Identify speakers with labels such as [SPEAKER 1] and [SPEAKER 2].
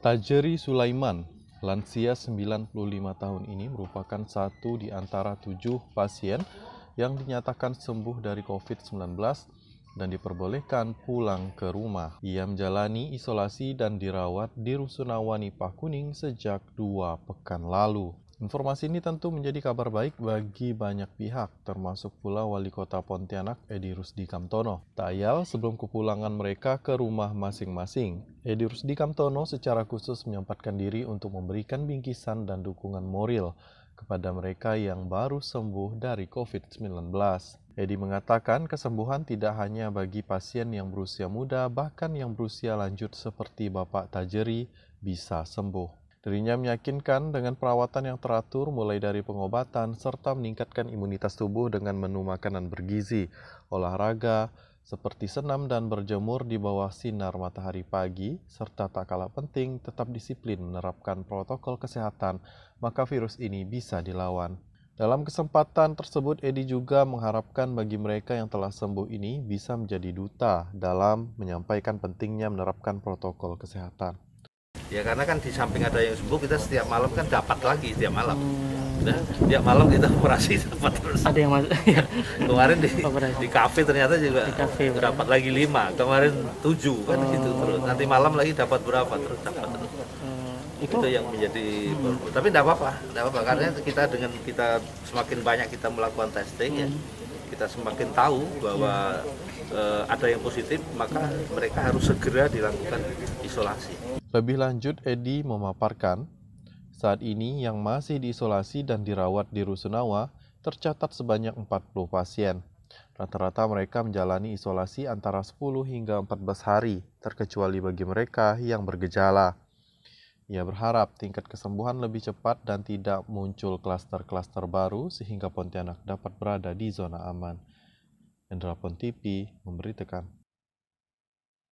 [SPEAKER 1] Tajeri Sulaiman, lansia 95 tahun ini merupakan satu di antara tujuh pasien yang dinyatakan sembuh dari COVID-19 dan diperbolehkan pulang ke rumah. Ia menjalani isolasi dan dirawat di Rusunawani Nipah Kuning sejak dua pekan lalu. Informasi ini tentu menjadi kabar baik bagi banyak pihak, termasuk pula wali kota Pontianak Edi Rusdi Kamtono. Tayal sebelum kepulangan mereka ke rumah masing-masing, Edi Rusdi Kamtono secara khusus menyempatkan diri untuk memberikan bingkisan dan dukungan moral kepada mereka yang baru sembuh dari COVID-19. Edi mengatakan kesembuhan tidak hanya bagi pasien yang berusia muda, bahkan yang berusia lanjut seperti Bapak Tajeri bisa sembuh. Dirinya meyakinkan dengan perawatan yang teratur mulai dari pengobatan serta meningkatkan imunitas tubuh dengan menu makanan bergizi, olahraga, seperti senam dan berjemur di bawah sinar matahari pagi, serta tak kalah penting tetap disiplin menerapkan protokol kesehatan, maka virus ini bisa dilawan. Dalam kesempatan tersebut, Edi juga mengharapkan bagi mereka yang telah sembuh ini bisa menjadi duta dalam menyampaikan pentingnya menerapkan protokol kesehatan
[SPEAKER 2] ya karena kan di samping ada yang sembuh kita setiap malam kan dapat lagi setiap malam hmm. Nah, setiap malam kita operasi dapat terus ada yang masuk ya. kemarin di di kafe ternyata juga dapat lagi lima kemarin tujuh kan oh. gitu terus nanti malam lagi dapat berapa terus dapat terus hmm, itu, itu yang menjadi hmm. tapi tidak apa-apa tidak apa-apa karena kita dengan kita semakin banyak kita melakukan testing ya, hmm. ya kita semakin tahu bahwa Eh, ada yang positif, maka mereka harus segera dilakukan isolasi.
[SPEAKER 1] Lebih lanjut, Edi memaparkan, saat ini yang masih diisolasi dan dirawat di Rusunawa tercatat sebanyak 40 pasien. Rata-rata mereka menjalani isolasi antara 10 hingga 14 hari, terkecuali bagi mereka yang bergejala. Ia berharap tingkat kesembuhan lebih cepat dan tidak muncul klaster-klaster baru sehingga Pontianak dapat berada di zona aman. Indra Pontipi memberi tekan